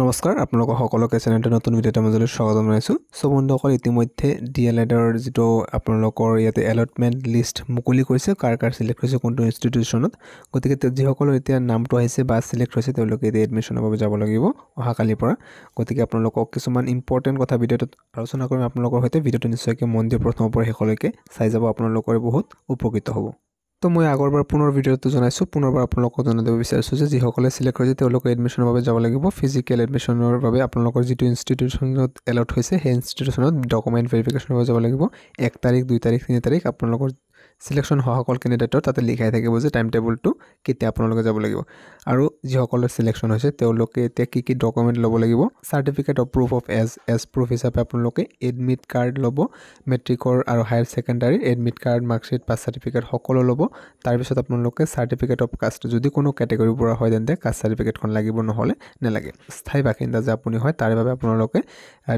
নমস্কাৰ আপোনালোকৰ সকলোকে চেনেলটো নতুন ভিডিঅ' এটা মাজলৈ স্বাগতম জনাইছোঁ চ' বন্ধুসকল ইতিমধ্যে ডি এল এডৰ যিটো আপোনালোকৰ ইয়াতে এলটমেণ্ট লিষ্ট মুকলি কৰিছে কাৰ কাৰ চিলেক্ট হৈছে কোনটো ইনষ্টিটিউশ্যনত গতিকে যিসকলৰ এতিয়া নামটো আহিছে বা চিলেক্ট হৈছে তেওঁলোকে এতিয়া এডমিশ্যনৰ বাবে যাব লাগিব অহাকালিৰ পৰা গতিকে আপোনালোকক কিছুমান ইম্পৰ্টেণ্ট কথা ভিডিঅ'টোত আলোচনা কৰিম আপোনালোকৰ সৈতে ভিডিঅ'টো নিশ্চয়কৈ মন্দিৰ প্ৰথমৰ পৰা শেষলৈকে চাই যাব আপোনালোকৰ বহুত উপকৃত হ'ব তো মই আগৰবাৰ পুনৰ ভিডিঅ'টো জনাইছোঁ পুনৰবাৰ আপোনালোকক জনাই দিব বিচাৰিছোঁ যে যিসকলে চিলেক্ট হৈছে তেওঁলোকে এডমিশ্যনৰ বাবে যাব লাগিব ফিজিকেল এডমিশ্যনৰ বাবে আপোনালোকৰ যিটো ইনষ্টিটিউশ্যনত এলট হৈছে সেই ইনষ্টিটিউশ্যনত ডকুমেণ্ট ভেৰিফিকেশ্যনৰ বাবে যাব লাগিব এক তাৰিখ দুই তাৰিখ তিনি তাৰিখ আপোনালোকৰ ছিলেকশ্যন হোৱা সকল কেণ্ডিডেটৰ তাতে লিখাই থাকিব যে টাইম টেবুলটো কেতিয়া আপোনালোকে যাব লাগিব আৰু যিসকলে ছিলেকশ্যন হৈছে তেওঁলোকে এতিয়া কি কি ডকুমেণ্ট ল'ব লাগিব certificate of proof of age age proof হিচাপে আপোনালোকে এডমিট কাৰ্ড ল'ব মেট্ৰিকৰ আৰু higher secondary admit card marksheet pass certificate সকলো ল'ব তাৰপিছত আপোনালোকে চাৰ্টিফিকেট অফ কাষ্ট যদি কোনো কেটেগৰীৰ পৰা হয় তেন্তে কাষ্ট চাৰ্টিফিকেটখন লাগিব নহ'লে নালাগে স্থায়ী বাসিন্দা যে আপুনি হয় তাৰ বাবে আপোনালোকে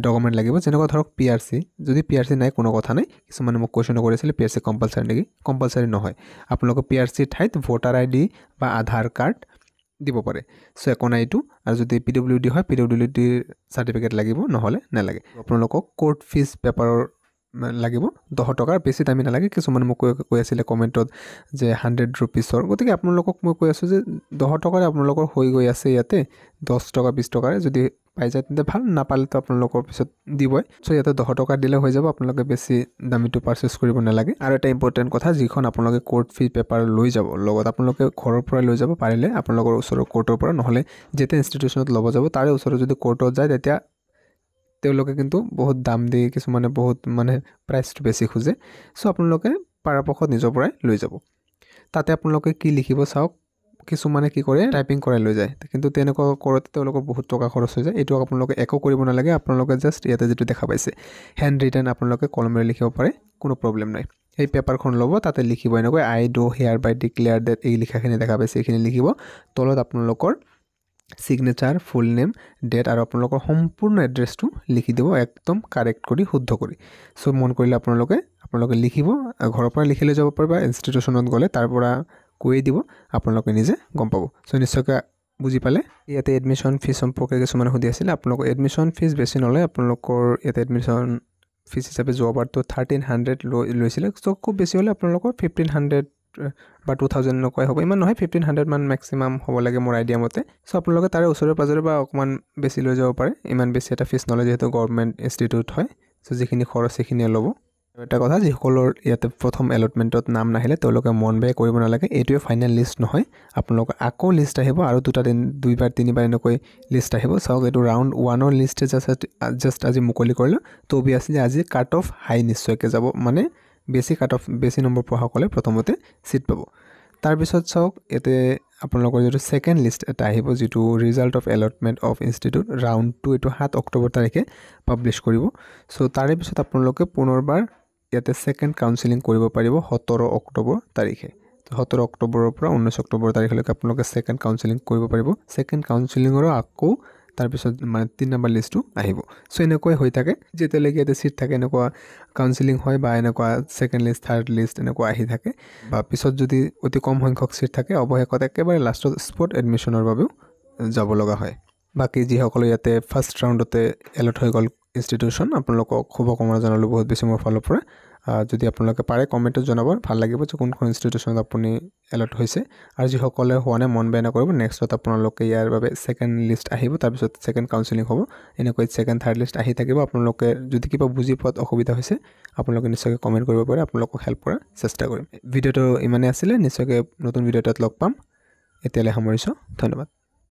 ডকুমেণ্ট লাগিব যেনেকুৱা ধৰক পি আৰ চি যদি পি আৰ চি নাই কোনো কথা নাই কিছুমানে মোক কুৱেশ্যনো কৰিছিলে পি আৰ চি কম্পালচাৰী নেকি কম্পালচৰি নহয় আপোনালোকৰ পি আৰ চিৰ ঠাইত ভোটাৰ আই ডি বা আধাৰ কাৰ্ড দিব পাৰে চ' একো নাই এইটো আৰু যদি পি ডব্লিউ ডি হয় পি ডব্লিউ ডিৰ চাৰ্টিফিকেট লাগিব নহ'লে নালাগে আপোনালোকক কোৰ্ট ফিজ পেপাৰৰ লাগিব দহ টকাৰ বেছি দামী নালাগে কিছুমানে মোক কৈ কৈ আছিলে কমেণ্টত যে হাণ্ড্ৰেড ৰুপিছৰ গতিকে আপোনালোকক মই কৈ আছোঁ যে দহ টকাৰে আপোনালোকৰ হৈ গৈ আছে ইয়াতে দহ টকা বিছ টকাৰে যদি পাই যায় তেন্তে ভাল নাপালেতো আপোনালোকৰ পিছত দিবই চ' ইয়াতে দহ টকা দিলে হৈ যাব আপোনালোকে বেছি দামীটো পাৰ্চেছ কৰিব নালাগে আৰু এটা ইম্পৰ্টেণ্ট কথা যিখন আপোনালোকে কোৰ্ট ফি পেপাৰ লৈ যাব লগত আপোনালোকে ঘৰৰ পৰা লৈ যাব পাৰিলে আপোনালোকৰ ওচৰৰ কোৰ্টৰ পৰা নহ'লে যেতিয়া ইনষ্টিটিউচনত ল'ব যাব তাৰে ওচৰত যদি কোৰ্টত যায় তেতিয়া তেওঁলোকে কিন্তু বহুত দাম দি কিছুমানে বহুত মানে প্ৰাইচটো বেছি খোজে চ' আপোনালোকে পৰাপক্ষত নিজৰ পৰাই লৈ যাব তাতে আপোনালোকে কি লিখিব চাওক কিছুমানে কি কৰে টাইপিং কৰাই লৈ যায় কিন্তু তেনেকুৱা কৰোঁতে তেওঁলোকৰ বহুত টকা খৰচ হৈ যায় এইটো আপোনালোকে একো কৰিব নালাগে আপোনালোকে জাষ্ট ইয়াতে যিটো দেখা পাইছে হেণ্ড ৰিটাৰ্ণ আপোনালোকে কলমেৰে লিখিব পাৰে কোনো প্ৰব্লেম নাই সেই পেপাৰখন ল'ব তাতে লিখিব এনেকৈ I do hereby declare that এই লিখাখিনি দেখা পাইছে এইখিনি লিখিব তলত আপোনালোকৰ ছিগনেচাৰ ফুল নেম ডেট আৰু আপোনালোকৰ সম্পূৰ্ণ এড্ৰেছটো লিখি দিব একদম কাৰেক্ট কৰি শুদ্ধ কৰি চ' মন কৰিলে আপোনালোকে আপোনালোকে লিখিব ঘৰৰ পৰা লিখি লৈ যাব পাৰিব ইনষ্টিটিউশ্যনত গ'লে তাৰ পৰা কৈয়ে দিব আপোনালোকে নিজে গম পাব চ' নিশ্চয়কৈ বুজি পালে ইয়াতে এডমিশ্যন ফিজ সম্পৰ্কে কিছুমানে সুধি আছিলে আপোনালোকৰ এডমিশ্যন ফিজ বেছি নলয় আপোনালোকৰ ইয়াতে এডমিশ্যন ফিজ হিচাপে যোৱাবাৰটো থাৰ্টিন হাণ্ড্ৰেড লৈ লৈছিলে চ' খুব বেছি হ'লে আপোনালোকৰ ফিফটিন হাণ্ড্ৰেড বা টু থাউজেণ্ড এনেকুৱাই হ'ব ইমান নহয় ফিফটিন হাণ্ড্ৰেডমান মেক্সিমাম হ'ব লাগে মোৰ আইডিয়া মতে চ' আপোনালোকে তাৰে ওচৰে পাজৰে বা অকণমান বেছি লৈ যাব পাৰে ইমান বেছি এটা ফিজ নলয় যিহেতু গভৰ্ণমেণ্ট ইনষ্টিটিউট হয় চ' যিখিনি খৰচ সেইখিনিয়ে ল'ব এটা কথা যিসকলৰ ইয়াতে প্ৰথম এলটমেণ্টত নাম নাহিলে তেওঁলোকে মন বেয়া কৰিব নালাগে এইটোৱে ফাইনেল লিষ্ট নহয় আপোনালোকৰ আকৌ লিষ্ট আহিব আৰু দুটা দিন দুইবাৰ তিনিবাৰ এনেকৈ লিষ্ট আহিব চাওক এইটো ৰাউণ্ড ওৱানৰ লিষ্টে জাষ্ট জাষ্ট আজি মুকলি কৰিলোঁ তো অভিয়াছলি আজি কাট অফ হাই নিশ্চয়কৈ যাব মানে বেছি কাট অফ বেছি নম্বৰ পোৱাসকলে প্ৰথমতে ছিট পাব তাৰপিছত চাওক ইয়াতে আপোনালোকৰ যিটো ছেকেণ্ড লিষ্ট এটা আহিব যিটো result of allotment of institute round two এইটো সাত অক্টোবৰ তাৰিখে পাব্লিছ কৰিব চ' তাৰে পিছত আপোনালোকে পুনৰবাৰ ইয়াতে ছেকেণ্ড কাউন্সেলিং কৰিব পাৰিব সোতৰ অক্টোবৰ তাৰিখে সোতৰ অক্টোবৰৰ পৰা ঊনৈছ অক্টোবৰ তাৰিখলৈকে আপোনালোকে ছেকেণ্ড কাউন্সেলিং কৰিব পাৰিব ছেকেণ্ড কাউন্সিলিঙৰো আকৌ তাৰপিছত মানে তিনি নম্বৰ লিষ্টটো আহিব চ' এনেকুৱাই হৈ থাকে যেতিয়ালৈকে ইয়াতে ছিট থাকে এনেকুৱা কাউন্সিলিং হয় বা এনেকুৱা ছেকেণ্ড লিষ্ট থাৰ্ড লিষ্ট এনেকুৱা আহি থাকে বা পিছত যদি অতি কম সংখ্যক ছিট থাকে অৱশেষত একেবাৰে লাষ্টত স্পৰ্ট এডমিশ্যনৰ বাবেও যাব লগা হয় বাকী যিসকলে ইয়াতে ফাৰ্ষ্ট ৰাউণ্ডতে এলট হৈ গ'ল ইনষ্টিটিউশ্যন আপোনালোকক শুভকামনা জনালোঁ বহুত বেছি মোৰ ফালৰ পৰা যদি আপোনালোকে পাৰে কমেণ্টত জনাব ভাল লাগিব যে কোনখন ইনষ্টিটিউশ্যনত আপুনি এলট হৈছে আৰু যিসকলে হোৱা নাই মন বেয়া নকৰিব নেক্সটত আপোনালোকে ইয়াৰ বাবে ছেকেণ্ড লিষ্ট আহিব তাৰপিছত ছেকেণ্ড কাউন্সেলিং হ'ব এনেকৈ ছেকেণ্ড থাৰ্ড লিষ্ট আহি থাকিব আপোনালোকে যদি কিবা বুজি পোৱাত অসুবিধা হৈছে আপোনালোকে নিশ্চয়কৈ কমেণ্ট কৰিব পাৰে আপোনালোকক হেল্প কৰাৰ চেষ্টা কৰিম ভিডিঅ'টো ইমানেই আছিলে নিশ্চয়কৈ নতুন ভিডিঅ' এটাত লগ পাম এতিয়ালৈ সামৰিছোঁ ধন্যবাদ